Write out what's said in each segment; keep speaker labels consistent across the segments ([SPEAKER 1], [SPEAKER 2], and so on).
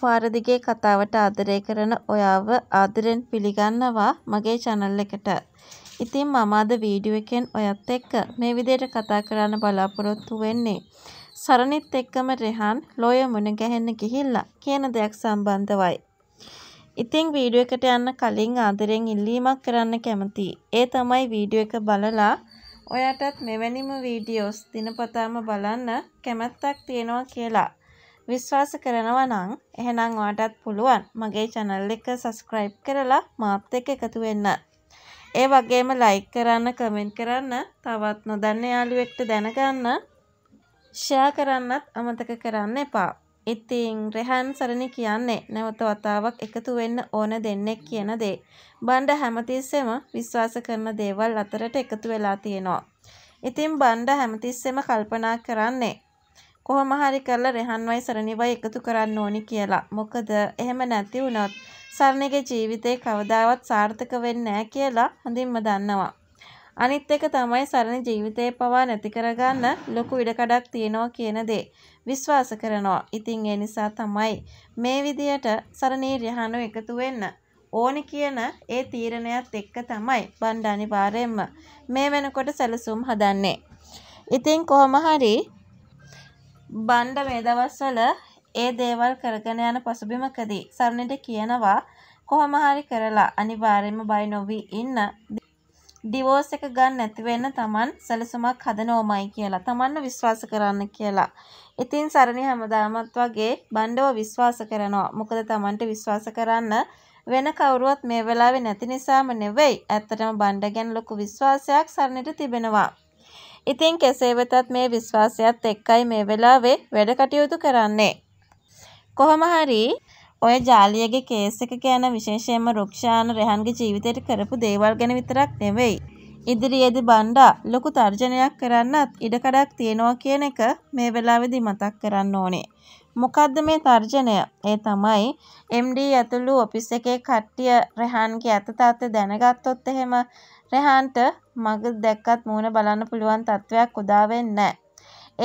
[SPEAKER 1] ෆාරදිගේ කතාවට ආදරය කරන ඔයාව ආදරෙන් පිළිගන්නවා මගේ channel එකට. ඉතින් මම අද වීඩියෝ එකෙන් ඔයත් එක්ක මේ විදිහට කතා කරන්න බලාපොරොත්තු වෙන්නේ. සරණිත් එක්කම රෙහන් ලෝය මුණ ගැහෙන්න ගිහිල්ලා කියන දෙයක් සම්බන්ධවයි. ඉතිං වීඩියෝ එකට යන්න කලින් ආදරෙන් ඉල්ලීමක් කරන්න කැමතියි. ඒ තමයි වීඩියෝ එක බලලා ඔයාටත් මෙවැනිම වීඩියෝස් දිනපතාම බලන්න කැමැත්තක් තියෙනවා කියලා. විශ්වාස කරනවා නම් එහෙනම් ඔයාටත් පුළුවන් මගේ channel එක subscribe කරලා මාත් එක්ක එකතු වෙන්න. ඒ වගේම like කරන්න, comment කරන්න, තවත් නොදන්න යාළුවෙක්ට දැනගන්න, share කරන්නත් අමතක කරන්න එපා. ඉතින් රෙහන් සරණි කියන්නේ නැවත වතාවක් එකතු වෙන්න ඕන දෙන්නෙක් කියන දේ. බණ්ඩ හැමතිස්සෙම විශ්වාස කරන දේවල් අතරට එකතු වෙලා තියෙනවා. ඉතින් බණ්ඩ හැමතිස්සෙම කල්පනා කරන්නේ කොහොම හරි කරලා රෙහන්වයි සරණිවයි එකතු කරන්න ඕනි කියලා. මොකද එහෙම නැති වුණොත් සරණිගේ ජීවිතේ කවදාවත් සාර්ථක වෙන්නේ නැහැ කියලා හොඳින්ම දන්නවා. අනිත් එක තමයි සරණ ජීවිතේ පවා නැති කරගන්න ලොකු ඉඩකඩක් තියෙනවා කියන දේ විශ්වාස කරනවා. ඉතින් ඒ නිසා තමයි මේ විදියට සරණී රහණු එකතු වෙන්න ඕනි කියන ඒ තීරණයත් එක්ක තමයි බණ්ඩ අනිවාර්යෙන්ම මේ වෙනකොට සැලසුම් හදන්නේ. ඉතින් කොහොම හරි බණ්ඩ මේ දවස්වල ඒ දේවල් කරගෙන යන පසුබිමකදී සරණට කියනවා කොහොම හරි කරලා අනිවාර්යෙන්ම බය නොවී ඉන්න ඩිවෝස් එක ගන්න නැති වෙන්න Taman සැලසුමක් හදනෝමයි කියලා Tamanව විශ්වාස කරන්න කියලා. ඉතින් සරණි හැමදාමත් වගේ බණ්ඩව විශ්වාස කරනවා. මොකද Tamanට විශ්වාස කරන්න වෙන කවුරුවත් මේ වෙලාවේ නැති නිසාම නෙවෙයි. ඇත්තටම බණ්ඩ ගැන ලොකු විශ්වාසයක් සරණට තිබෙනවා. ඉතින් කෙසේ වෙතත් මේ විශ්වාසයත් එක්කයි මේ වෙලාවේ වැඩ කටයුතු කරන්නේ. කොහොම හරි ඔය ජාලියගේ කේස් එක ගැන විශේෂයෙන්ම රුක්ෂාන රෙහන්ගේ ජීවිතයට කරපු දේවල් ගැන විතරක් නෙවෙයි. ඉදිරියේදී බණ්ඩා ලොකු තර්ජනයක් කරන්නත් ඉඩකඩක් තියෙනවා කියන එක මේ වෙලාවේදී මතක් කරන්න ඕනේ. මොකක්ද මේ තර්ජනය ඒ තමයි MD ඇතුළු ඔෆිස් එකේ කට්ටිය රෙහන්ගේ අතතත්ත්වය දැනගත්තොත් එහෙම රෙහාන්ට මග දැක්කත් මූණ බලන්න පුළුවන් තත්ත්වයක් උදා වෙන්නේ නැහැ.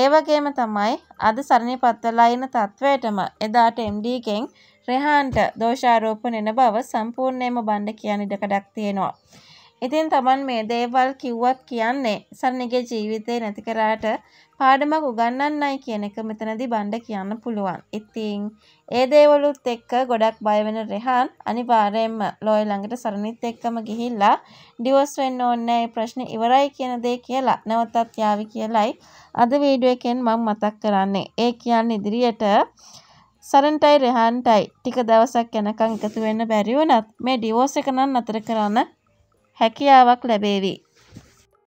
[SPEAKER 1] ඒ වගේම තමයි අද සරණිපත් වෙලා ඉන්න තත්වයටම එදාට MD කෙන් රෙහාන්ට දෝෂාරෝපණෙන බව සම්පූර්ණයෙන්ම බණ්ඩ කියන ඉඩකඩක් තියෙනවා. ඉතින් Taman මේ දේවල් කිව්වත් කියන්නේ සරණගේ ජීවිතේ නැති කරාට පාඩමක් උගන්වන්නයි කියන එක මෙතනදී බණ්ඩ කියන්න පුළුවන්. ඉතින් ඒ දේවලුත් එක්ක ගොඩක් බය වෙන රෙහාන් අනිවාර්යයෙන්ම ලොය ළඟට සරණිත් එක්කම ගිහිල්ලා ඩිවෝස් වෙන්න ඕනේ ප්‍රශ්නේ ඉවරයි කියන දේ කියලා නැවතත් යාවි කියලයි අද වීඩියෝ එකෙන් මම මතක් කරන්නේ. ඒ කියන්නේ ඉදිරියට සරන්ටයි රෙහන්ටයි ටික දවසක් යනකම් එකතු වෙන්න බැරි වුණත් මේ ඩිවෝස් එක නම් නතර කරන්න හැකියාවක් ලැබේවි.